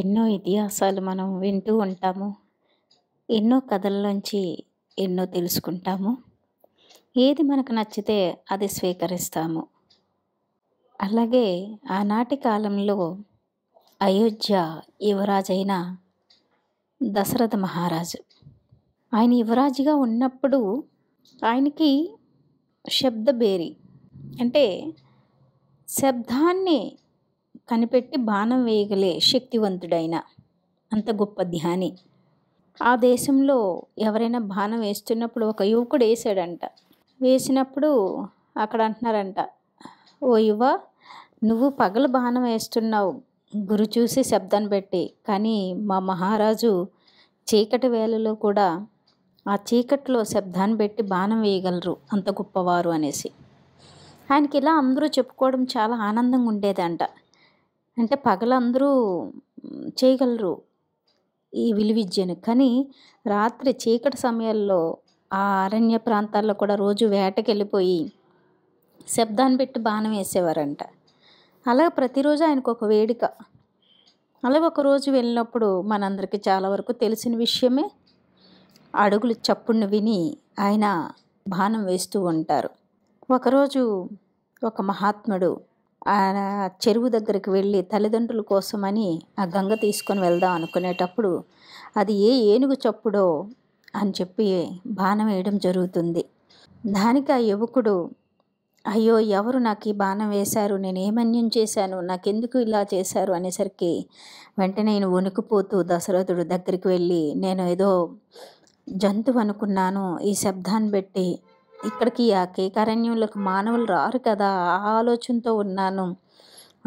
ఎన్నో ఇతిహాసాలు మనం వింటూ ఉంటాము ఎన్నో కథల్లోంచి ఎన్నో తెలుసుకుంటాము ఏది మనకు నచ్చితే అది స్వీకరిస్తాము అలాగే ఆనాటి కాలంలో అయోధ్య యువరాజైన దశరథ మహారాజు ఆయన యువరాజుగా ఉన్నప్పుడు ఆయనకి శబ్దబేరి అంటే శబ్దాన్ని కనిపెట్టి బాణం వేయగలే శక్తివంతుడైన అంత గొప్ప ధ్యాని ఆ దేశంలో ఎవరైనా బాణం వేస్తున్నప్పుడు ఒక యువకుడు వేసాడంట వేసినప్పుడు అక్కడ అంటున్నారంట ఓ యువ నువ్వు పగలు బాణం వేస్తున్నావు గురి చూసి శబ్దాన్ని పెట్టి కానీ మా మహారాజు చీకటి వేళలో కూడా ఆ చీకట్లో శబ్దాన్ని పెట్టి బాణం వేయగలరు అంత గొప్పవారు అనేసి ఆయనకి ఇలా అందరూ చెప్పుకోవడం చాలా ఆనందంగా ఉండేదంట అంటే పగలందరూ చేయగలరు ఈ విలువిద్యను కానీ రాత్రి చీకటి సమయాల్లో ఆ అరణ్య ప్రాంతాల్లో కూడా రోజు వేటకి వెళ్ళిపోయి శబ్దాన్ని పెట్టి బాణం వేసేవారంట అలా ప్రతిరోజు ఆయనకు ఒక వేడిక అలాగే ఒకరోజు వెళ్ళినప్పుడు మనందరికీ చాలా వరకు తెలిసిన విషయమే అడుగులు చప్పుడును విని ఆయన బాణం వేస్తూ ఉంటారు ఒకరోజు ఒక మహాత్ముడు ఆ చెరువు దగ్గరికి వెళ్ళి తల్లిదండ్రుల కోసమని ఆ గంగ తీసుకొని వెళ్దాం అనుకునేటప్పుడు అది ఏ ఏనుగు చప్పుడో అని చెప్పి బాణం వేయడం జరుగుతుంది దానికి ఆ యువకుడు అయ్యో ఎవరు నాకు ఈ బాణం వేశారు నేను ఏమన్యం చేశాను నాకెందుకు ఇలా చేశారు అనేసరికి వెంటనే నేను వణుకుపోతూ దశరథుడు దగ్గరికి వెళ్ళి నేను ఏదో జంతువు అనుకున్నాను ఈ శబ్దాన్ని పెట్టి ఇక్కడికి ఆ కేకారణ్యంలోకి మానవులు రారు కదా ఆ ఆలోచనతో ఉన్నాను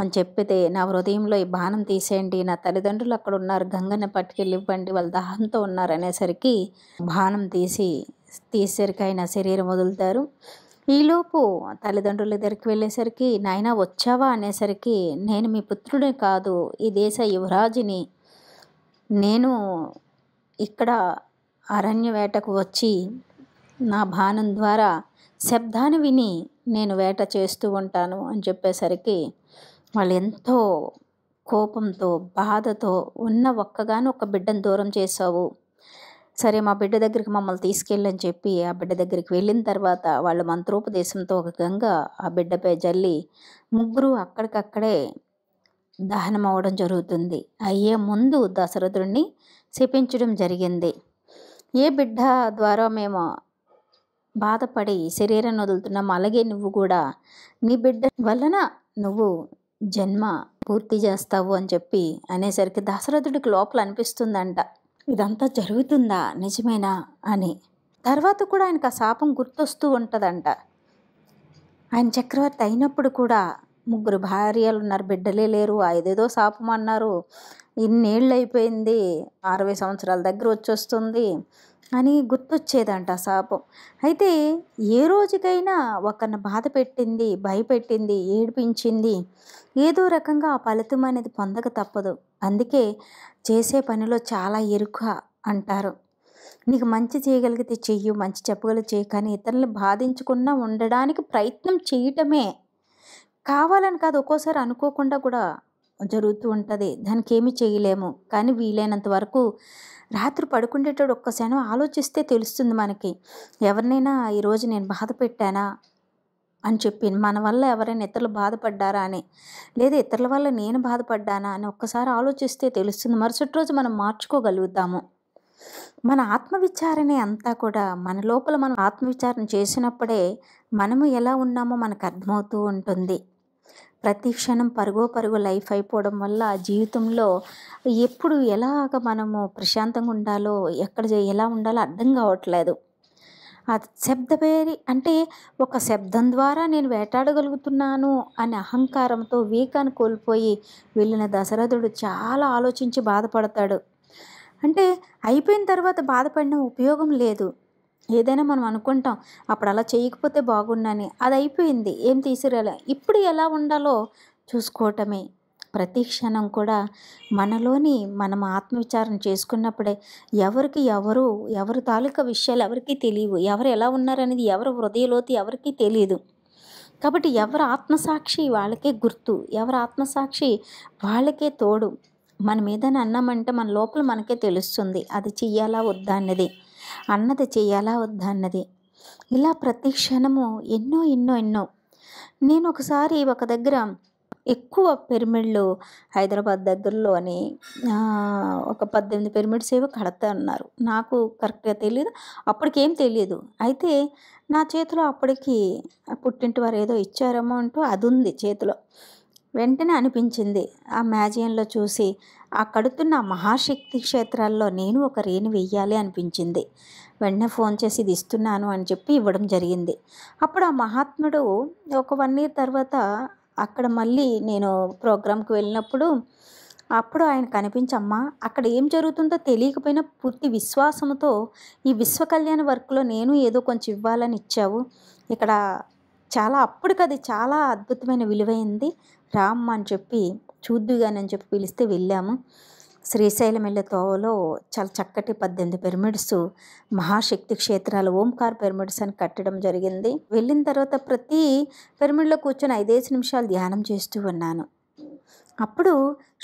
అని చెప్పితే నా హృదయంలో ఈ బాణం తీసేయండి నా తల్లిదండ్రులు అక్కడ ఉన్నారు గంగన్న పట్టుకెళ్ళివ్వండి వాళ్ళ దాహంతో ఉన్నారు అనేసరికి బాణం తీసి తీసేసరికి ఆయన శరీరం వదులుతారు ఈలోపు తల్లిదండ్రుల దగ్గరికి వెళ్ళేసరికి నాయన వచ్చావా అనేసరికి నేను మీ పుత్రుడే కాదు ఈ దేశ యువరాజుని నేను ఇక్కడ అరణ్య వేటకు వచ్చి నా భానం ద్వారా శబ్దాన్ని విని నేను వేట చేస్తూ ఉంటాను అని చెప్పేసరికి వాళ్ళు ఎంతో కోపంతో బాధతో ఉన్న ఒక్కగాను ఒక బిడ్డను దూరం చేసావు సరే మా బిడ్డ దగ్గరికి మమ్మల్ని తీసుకెళ్ళని చెప్పి ఆ బిడ్డ దగ్గరికి వెళ్ళిన తర్వాత వాళ్ళు మంత్రోపదేశంతో ఒక గంగ ఆ బిడ్డపై జల్లి ముగ్గురు అక్కడికక్కడే దహనం అవ్వడం జరుగుతుంది అయ్యే ముందు దశరథుడిని శపించడం జరిగింది ఏ బిడ్డ ద్వారా మేము బాధపడి శరీరం వదులుతున్నాము అలాగే నువ్వు కూడా నీ బిడ్డ వలన నువ్వు జన్మ పూర్తి చేస్తావు అని చెప్పి అనేసరికి దశరథుడికి లోపల అనిపిస్తుందంట ఇదంతా జరుగుతుందా నిజమేనా అని తర్వాత కూడా ఆయనకు ఆ శాపం గుర్తొస్తూ ఉంటుందంట ఆయన చక్రవర్తి అయినప్పుడు కూడా ముగ్గురు భార్యలు ఉన్నారు బిడ్డలే లేరు ఏదేదో శాపం అన్నారు ఇన్నేళ్ళు అయిపోయింది అరవై సంవత్సరాల దగ్గర వచ్చేస్తుంది అని గుర్తొచ్చేదంట శాపం అయితే ఏ రోజుకైనా ఒకరిని బాధ పెట్టింది భయపెట్టింది ఏడిపించింది ఏదో రకంగా ఆ ఫలితం అనేది పొందక తప్పదు అందుకే చేసే పనిలో చాలా ఎరుక అంటారు నీకు మంచి చేయగలిగితే చెయ్యి మంచి చెప్పగలిగితే చేయి కానీ ఇతరులను బాధించకుండా ఉండడానికి ప్రయత్నం చేయటమే కావాలని కాదు ఒక్కోసారి అనుకోకుండా కూడా జరుగుతూ ఉంటుంది దానికి ఏమి చేయలేము కానీ వీలైనంత వరకు రాత్రి పడుకుండేటప్పుడు ఒక్క క్షణం ఆలోచిస్తే తెలుస్తుంది మనకి ఎవరినైనా ఈరోజు నేను బాధ పెట్టానా అని చెప్పి మన వల్ల ఎవరైనా ఇతరులు బాధపడ్డారా అని లేదా ఇతరుల వల్ల నేను బాధపడ్డానా అని ఒక్కసారి ఆలోచిస్తే తెలుస్తుంది మరుసటి రోజు మనం మార్చుకోగలుగుతాము మన ఆత్మవిచారణే అంతా కూడా మన లోపల మనం ఆత్మవిచారణ చేసినప్పుడే మనము ఎలా ఉన్నామో మనకు అర్థమవుతూ ఉంటుంది ప్రతి క్షణం పరుగో పరుగు లైఫ్ అయిపోవడం వల్ల జీవితంలో ఎప్పుడు ఎలాగ మనము ప్రశాంతంగా ఉండాలో ఎక్కడ ఎలా ఉండాలో అర్థం కావట్లేదు ఆ పేరి అంటే ఒక శబ్దం ద్వారా నేను వేటాడగలుగుతున్నాను అనే అహంకారంతో వీకాన్ని కోల్పోయి వెళ్ళిన దశరథుడు చాలా ఆలోచించి బాధపడతాడు అంటే అయిపోయిన తర్వాత బాధపడిన ఉపయోగం లేదు ఏదైనా మనం అనుకుంటాం అప్పుడు అలా చేయకపోతే బాగున్నాని అది అయిపోయింది ఏం తీసుకురాలే ఇప్పుడు ఎలా ఉండాలో చూసుకోవటమే ప్రతి క్షణం కూడా మనలోని మనం ఆత్మవిచారం చేసుకున్నప్పుడే ఎవరికి ఎవరు ఎవరి తాలూకా విషయాలు ఎవరికీ తెలియవు ఎవరు ఎలా ఉన్నారనేది ఎవరు హృదయలోతి ఎవరికీ తెలియదు కాబట్టి ఎవరు ఆత్మసాక్షి వాళ్ళకే గుర్తు ఎవరు ఆత్మసాక్షి వాళ్ళకే తోడు మనం ఏదైనా అన్నామంటే మన లోపల మనకే తెలుస్తుంది అది చెయ్యాలా వద్దా అన్నది అన్నది చేయాలా వద్దా అన్నది ఇలా ప్రతి క్షణము ఎన్నో ఎన్నో ఎన్నో నేను ఒకసారి ఒక దగ్గర ఎక్కువ పిరమిడ్లు హైదరాబాద్ దగ్గరలో అని ఒక పద్దెనిమిది పిరమిడ్స్ ఏవో కడతా అన్నారు నాకు కరెక్ట్గా తెలియదు అప్పటికేం తెలియదు అయితే నా చేతిలో అప్పటికి పుట్టింటి వారు ఏదో ఇచ్చారేమో అంటూ అది ఉంది చేతిలో వెంటనే అనిపించింది ఆ మ్యాజియంలో చూసి ఆ కడుతున్న మహాశక్తి క్షేత్రాల్లో నేను ఒక రేణు వెయ్యాలి అనిపించింది వెంటనే ఫోన్ చేసి ఇది ఇస్తున్నాను అని చెప్పి ఇవ్వడం జరిగింది అప్పుడు ఆ మహాత్ముడు ఒక వన్ ఇయర్ తర్వాత అక్కడ మళ్ళీ నేను ప్రోగ్రాంకి వెళ్ళినప్పుడు అప్పుడు ఆయన కనిపించమ్మా అక్కడ ఏం జరుగుతుందో తెలియకపోయినా పూర్తి విశ్వాసంతో ఈ విశ్వ కళ్యాణ వర్క్లో నేను ఏదో కొంచెం ఇవ్వాలని ఇచ్చావు ఇక్కడ చాలా అప్పుడు అది చాలా అద్భుతమైన విలువైంది రామ్ అని చెప్పి చూద్దుగానని చెప్పి పిలిస్తే వెళ్ళాము శ్రీశైలం వెళ్ళే తోవలో చాలా చక్కటి పద్దెనిమిది పిరమిడ్స్ మహాశక్తి క్షేత్రాలు ఓంకార్ పిరమిడ్స్ అని కట్టడం జరిగింది వెళ్ళిన తర్వాత ప్రతి పిరమిడ్లో కూర్చొని ఐదేసి నిమిషాలు ధ్యానం చేస్తూ ఉన్నాను అప్పుడు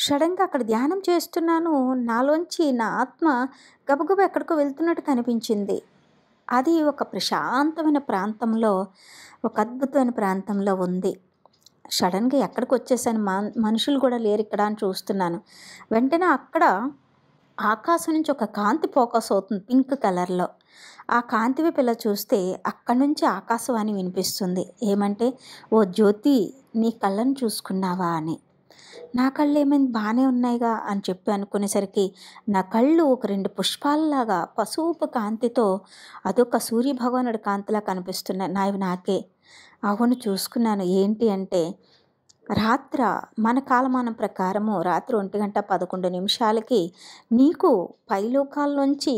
సడన్గా అక్కడ ధ్యానం చేస్తున్నాను నాలోంచి నా ఆత్మ గబగబా ఎక్కడికో వెళ్తున్నట్టు కనిపించింది అది ఒక ప్రశాంతమైన ప్రాంతంలో ఒక అద్భుతమైన ప్రాంతంలో ఉంది సడన్గా ఎక్కడికి వచ్చేసాను మనుషులు కూడా లేరు ఇక్కడ అని చూస్తున్నాను వెంటనే అక్కడ ఆకాశం నుంచి ఒక కాంతి ఫోకస్ అవుతుంది పింక్ కలర్లో ఆ కాంతి పిల్ల చూస్తే అక్కడి నుంచి ఆకాశవాణి వినిపిస్తుంది ఏమంటే ఓ జ్యోతి నీ కళ్ళను చూసుకున్నావా అని నా కళ్ళు ఏమైంది బాగానే ఉన్నాయిగా అని చెప్పి అనుకునేసరికి నా కళ్ళు ఒక రెండు పుష్పాలలాగా పసుపు కాంతితో అదొక సూర్యభగవానుడి కాంతిలా కనిపిస్తున్నాయి నాయ నాకే అవును చూసుకున్నాను ఏంటి అంటే రాత్ర మన కాలమానం ప్రకారము రాత్రి ఒంటి గంట పదకొండు నిమిషాలకి నీకు పైలోకాల నుంచి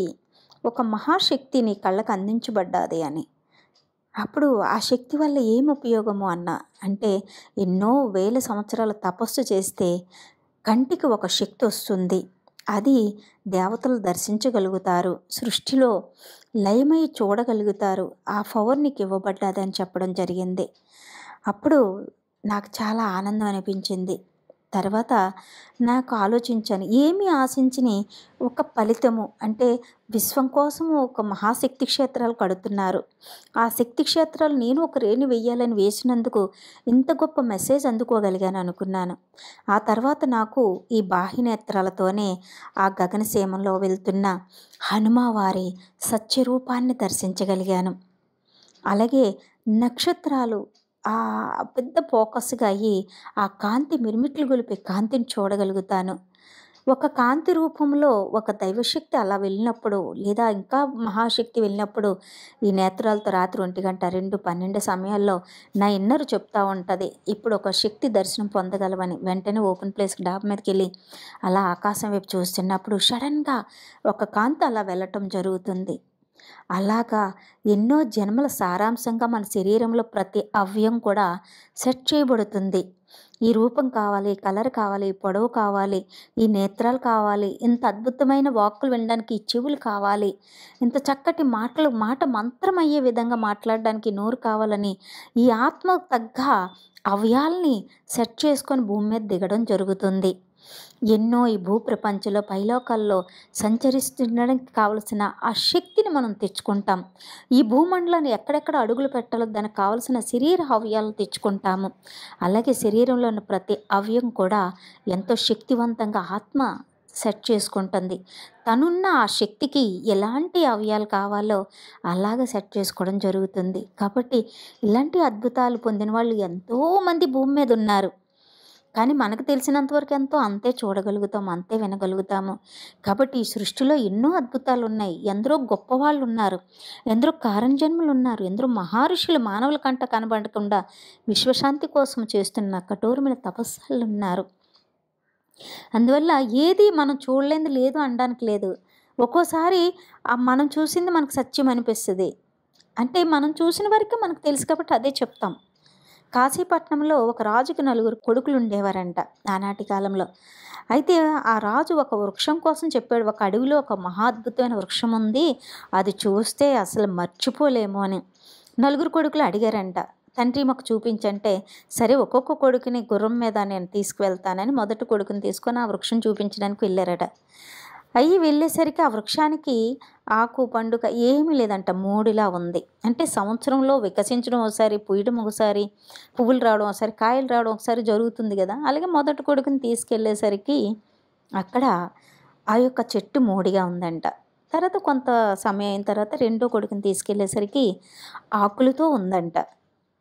ఒక మహాశక్తి నీ కళ్ళకు అందించబడ్డాది అని అప్పుడు ఆ శక్తి వల్ల ఏం ఉపయోగము అన్న అంటే ఎన్నో వేల సంవత్సరాల తపస్సు చేస్తే కంటికి ఒక శక్తి వస్తుంది అది దేవతలు దర్శించగలుగుతారు సృష్టిలో లయమై చూడగలుగుతారు ఆ పవర్ నీకు ఇవ్వబడ్డదని చెప్పడం జరిగింది అప్పుడు నాకు చాలా ఆనందం అనిపించింది తర్వాత నాకు ఆలోచించాను ఏమి ఆశించని ఒక ఫలితము అంటే విశ్వం కోసము ఒక మహాశక్తి క్షేత్రాలు కడుతున్నారు ఆ శక్తి క్షేత్రాలు నేను ఒక రేణి వేయాలని వేసినందుకు ఇంత గొప్ప మెసేజ్ అందుకోగలిగాను అనుకున్నాను ఆ తర్వాత నాకు ఈ బాహ్యనేత్రాలతోనే ఆ గగనసీమంలో వెళ్తున్న హనుమవారి సత్యరూపాన్ని దర్శించగలిగాను అలాగే నక్షత్రాలు ఆ పెద్ద ఫోకస్గా అయ్యి ఆ కాంతి మిరుమిట్లు గొలిపే కాంతిని చూడగలుగుతాను ఒక కాంతి రూపంలో ఒక దైవశక్తి అలా వెళ్ళినప్పుడు లేదా ఇంకా మహాశక్తి వెళ్ళినప్పుడు ఈ నేత్రాలతో రాత్రి ఒంటి గంట రెండు పన్నెండు సమయాల్లో నా ఇన్నరు చెప్తా ఉంటుంది ఇప్పుడు ఒక శక్తి దర్శనం పొందగలవని వెంటనే ఓపెన్ ప్లేస్కి డాబ్ మీదకి వెళ్ళి అలా ఆకాశం వైపు చూస్తున్నప్పుడు సడన్గా ఒక కాంతి అలా వెళ్ళటం జరుగుతుంది అలాగా ఎన్నో జన్మల సారాంశంగా మన శరీరంలో ప్రతి అవయం కూడా సెట్ చేయబడుతుంది ఈ రూపం కావాలి కలర్ కావాలి పొడవు కావాలి ఈ నేత్రాలు కావాలి ఇంత అద్భుతమైన వాక్కులు వినడానికి ఈ చెవులు కావాలి ఇంత చక్కటి మాటలు మాట మంత్రం అయ్యే విధంగా మాట్లాడడానికి నోరు కావాలని ఈ ఆత్మ తగ్గ అవయాల్ని సెట్ చేసుకొని భూమి మీద దిగడం జరుగుతుంది ఎన్నో ఈ భూప్రపంచంలో పైలోకాల్లో సంచరిస్తుండడానికి కావలసిన ఆ శక్తిని మనం తెచ్చుకుంటాం ఈ భూమండలాన్ని ఎక్కడెక్కడ అడుగులు పెట్టాలో దానికి కావలసిన శరీర అవయవాలు తెచ్చుకుంటాము అలాగే ఉన్న ప్రతి అవయం కూడా ఎంతో శక్తివంతంగా ఆత్మ సెట్ చేసుకుంటుంది తనున్న ఆ శక్తికి ఎలాంటి అవయాలు కావాలో అలాగ సెట్ చేసుకోవడం జరుగుతుంది కాబట్టి ఇలాంటి అద్భుతాలు పొందిన వాళ్ళు ఎంతోమంది భూమి మీద ఉన్నారు కానీ మనకు తెలిసినంతవరకు ఎంతో అంతే చూడగలుగుతాము అంతే వినగలుగుతాము కాబట్టి ఈ సృష్టిలో ఎన్నో అద్భుతాలు ఉన్నాయి ఎందరో గొప్పవాళ్ళు ఉన్నారు ఎందరో కారణజన్ములు ఉన్నారు ఎందరో మహర్షులు మానవుల కంట కనబడకుండా విశ్వశాంతి కోసం చేస్తున్న కఠోరమైన తపస్సులు ఉన్నారు అందువల్ల ఏది మనం చూడలేంది లేదు అనడానికి లేదు ఒక్కోసారి మనం చూసింది మనకు సత్యం అనిపిస్తుంది అంటే మనం చూసిన వరకే మనకు తెలుసు కాబట్టి అదే చెప్తాం కాశీపట్నంలో ఒక రాజుకి నలుగురు కొడుకులు ఉండేవారంట ఆనాటి కాలంలో అయితే ఆ రాజు ఒక వృక్షం కోసం చెప్పాడు ఒక అడవిలో ఒక మహాద్భుతమైన వృక్షం ఉంది అది చూస్తే అసలు మర్చిపోలేము అని నలుగురు కొడుకులు అడిగారంట తండ్రి మాకు చూపించంటే సరే ఒక్కొక్క కొడుకుని గుర్రం మీద నేను తీసుకువెళ్తానని మొదటి కొడుకుని తీసుకొని ఆ వృక్షం చూపించడానికి వెళ్ళారట అయ్యి వెళ్ళేసరికి ఆ వృక్షానికి ఆకు పండుగ ఏమీ లేదంట మూడిలా ఉంది అంటే సంవత్సరంలో వికసించడం ఒకసారి పుయ్యడం ఒకసారి పువ్వులు రావడం ఒకసారి కాయలు రావడం ఒకసారి జరుగుతుంది కదా అలాగే మొదటి కొడుకుని తీసుకెళ్ళేసరికి అక్కడ ఆ యొక్క చెట్టు మూడిగా ఉందంట తర్వాత కొంత సమయం అయిన తర్వాత రెండో కొడుకుని తీసుకెళ్ళేసరికి ఆకులతో ఉందంట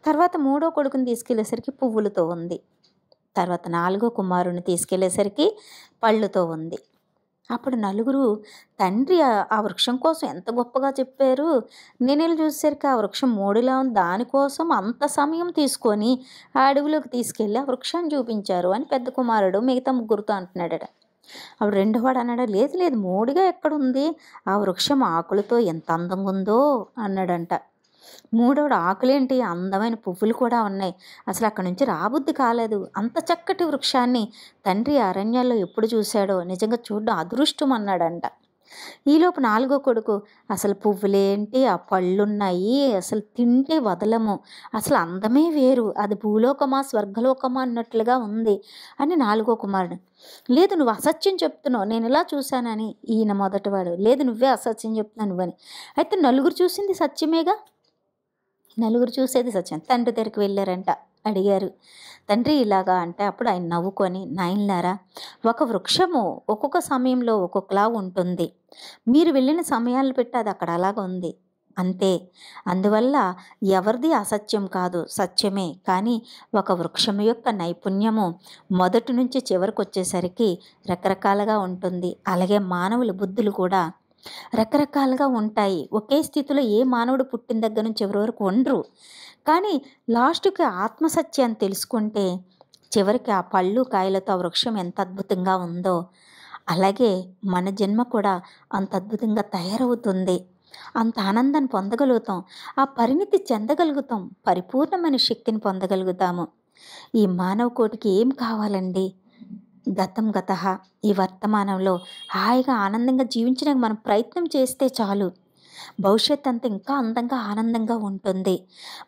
తర్వాత మూడో కొడుకుని తీసుకెళ్ళేసరికి పువ్వులతో ఉంది తర్వాత నాలుగో కుమారుని తీసుకెళ్ళేసరికి పళ్ళుతో ఉంది అప్పుడు నలుగురు తండ్రి ఆ వృక్షం కోసం ఎంత గొప్పగా చెప్పారు నేను వెళ్ళి చూసేసరికి ఆ వృక్షం మోడిలా ఉంది దానికోసం అంత సమయం తీసుకొని ఆ అడవిలోకి తీసుకెళ్ళి ఆ వృక్షాన్ని చూపించారు అని పెద్ద కుమారుడు మిగతా ముగ్గురుతో అంటున్నాడట అప్పుడు రెండోవాడు అన్నాడు లేదు లేదు మోడిగా ఎక్కడుంది ఆ వృక్షం ఆకులతో ఎంత అందంగా ఉందో అన్నాడంట మూడోడు ఆకులేంటి అందమైన పువ్వులు కూడా ఉన్నాయి అసలు అక్కడి నుంచి రాబుద్ది కాలేదు అంత చక్కటి వృక్షాన్ని తండ్రి అరణ్యాల్లో ఎప్పుడు చూశాడో నిజంగా చూడడం అదృష్టం అన్నాడంట ఈలోపు నాలుగో కొడుకు అసలు పువ్వులేంటి ఆ పళ్ళున్నాయి అసలు తింటే వదలము అసలు అందమే వేరు అది భూలోకమా స్వర్గలోకమా అన్నట్లుగా ఉంది అని నాలుగో కుమారుడు లేదు నువ్వు అసత్యం చెప్తున్నావు నేను ఇలా చూశానని ఈయన మొదటివాడు లేదు నువ్వే అసత్యం చెప్తున్నావు నువ్వని అయితే నలుగురు చూసింది సత్యమేగా నలుగురు చూసేది సత్యం తండ్రి దగ్గరికి వెళ్ళారంట అడిగారు తండ్రి ఇలాగా అంటే అప్పుడు ఆయన నవ్వుకొని నాయన్లారా ఒక వృక్షము ఒక్కొక్క సమయంలో ఒక్కొక్కలా ఉంటుంది మీరు వెళ్ళిన సమయాలు పెట్టి అది అక్కడ అలాగ ఉంది అంతే అందువల్ల ఎవరిది అసత్యం కాదు సత్యమే కానీ ఒక వృక్షం యొక్క నైపుణ్యము మొదటి నుంచి చివరికి వచ్చేసరికి రకరకాలుగా ఉంటుంది అలాగే మానవుల బుద్ధులు కూడా రకరకాలుగా ఉంటాయి ఒకే స్థితిలో ఏ మానవుడు పుట్టిన దగ్గర నుంచి ఎవరి వరకు ఉండరు కానీ లాస్ట్కి ఆత్మసత్యాన్ని తెలుసుకుంటే చివరికి ఆ పళ్ళు కాయలతో ఆ వృక్షం ఎంత అద్భుతంగా ఉందో అలాగే మన జన్మ కూడా అంత అద్భుతంగా తయారవుతుంది అంత ఆనందాన్ని పొందగలుగుతాం ఆ పరిణితి చెందగలుగుతాం పరిపూర్ణమైన శక్తిని పొందగలుగుతాము ఈ మానవ కోటికి ఏం కావాలండి గతం గత ఈ వర్తమానంలో హాయిగా ఆనందంగా జీవించడానికి మనం ప్రయత్నం చేస్తే చాలు భవిష్యత్ అంతా ఇంకా అందంగా ఆనందంగా ఉంటుంది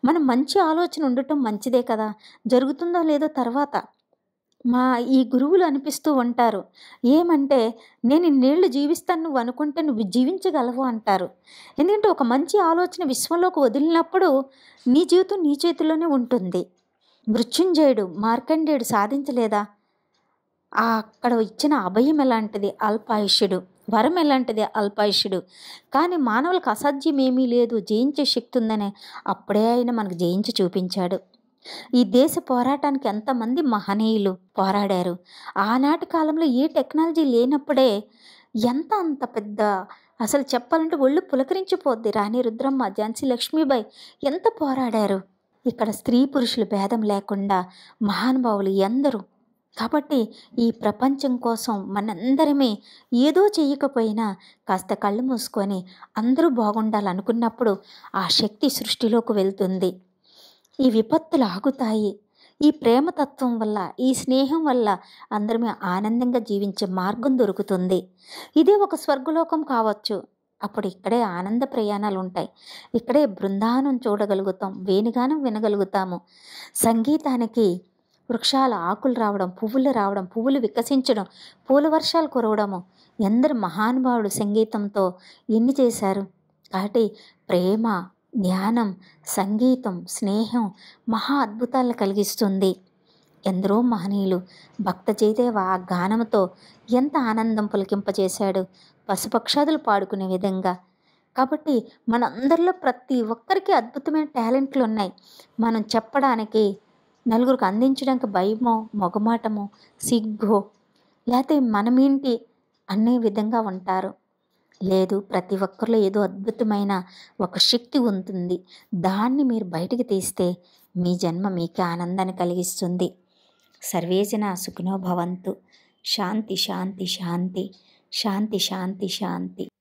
మనం మంచి ఆలోచన ఉండటం మంచిదే కదా జరుగుతుందో లేదో తర్వాత మా ఈ గురువులు అనిపిస్తూ ఉంటారు ఏమంటే నేను ఇన్నేళ్ళు జీవిస్తాను నువ్వు అనుకుంటే నువ్వు జీవించగలవు అంటారు ఎందుకంటే ఒక మంచి ఆలోచన విశ్వంలోకి వదిలినప్పుడు నీ జీవితం నీ చేతిలోనే ఉంటుంది మృత్యుంజయుడు మార్కండేయుడు సాధించలేదా అక్కడ ఇచ్చిన అభయం ఎలాంటిది అల్పాయుష్యుడు వరం ఎలాంటిది అల్పాయుష్యుడు కానీ మానవులకు అసాధ్యం ఏమీ లేదు జయించే శక్తి ఉందనే అప్పుడే ఆయన మనకు జయించి చూపించాడు ఈ దేశ పోరాటానికి ఎంతమంది మహనీయులు పోరాడారు ఆనాటి కాలంలో ఏ టెక్నాలజీ లేనప్పుడే ఎంత అంత పెద్ద అసలు చెప్పాలంటే ఒళ్ళు పులకరించిపోద్ది రాణి రుద్రమ్మ ఝాన్సీ లక్ష్మీబాయి ఎంత పోరాడారు ఇక్కడ స్త్రీ పురుషులు భేదం లేకుండా మహానుభావులు ఎందరూ కాబట్టి ఈ ప్రపంచం కోసం మనందరమే ఏదో చేయకపోయినా కాస్త కళ్ళు మూసుకొని అందరూ బాగుండాలనుకున్నప్పుడు ఆ శక్తి సృష్టిలోకి వెళ్తుంది ఈ విపత్తులు ఆగుతాయి ఈ ప్రేమతత్వం వల్ల ఈ స్నేహం వల్ల అందరమే ఆనందంగా జీవించే మార్గం దొరుకుతుంది ఇదే ఒక స్వర్గలోకం కావచ్చు అప్పుడు ఇక్కడే ఆనంద ప్రయాణాలు ఉంటాయి ఇక్కడే బృందానం చూడగలుగుతాం వేణిగానం వినగలుగుతాము సంగీతానికి వృక్షాల ఆకులు రావడం పువ్వులు రావడం పువ్వులు వికసించడం పూల వర్షాలు కురవడము ఎందరు మహానుభావుడు సంగీతంతో ఎన్ని చేశారు కాబట్టి ప్రేమ జ్ఞానం సంగీతం స్నేహం మహా అద్భుతాలను కలిగిస్తుంది ఎందరో మహనీయులు భక్త జయదేవ ఆ గానంతో ఎంత ఆనందం పులకింపజేశాడు పశుపక్షాదులు పాడుకునే విధంగా కాబట్టి మనందరిలో ప్రతి ఒక్కరికి అద్భుతమైన టాలెంట్లు ఉన్నాయి మనం చెప్పడానికి నలుగురికి అందించడానికి భయమో మొగమాటమో సిగ్గో లేకపోతే మనమేంటి అనే విధంగా ఉంటారు లేదు ప్రతి ఒక్కరిలో ఏదో అద్భుతమైన ఒక శక్తి ఉంటుంది దాన్ని మీరు బయటికి తీస్తే మీ జన్మ మీకే ఆనందాన్ని కలిగిస్తుంది సర్వేజన సుఖినో భవంతు శాంతి శాంతి శాంతి శాంతి శాంతి శాంతి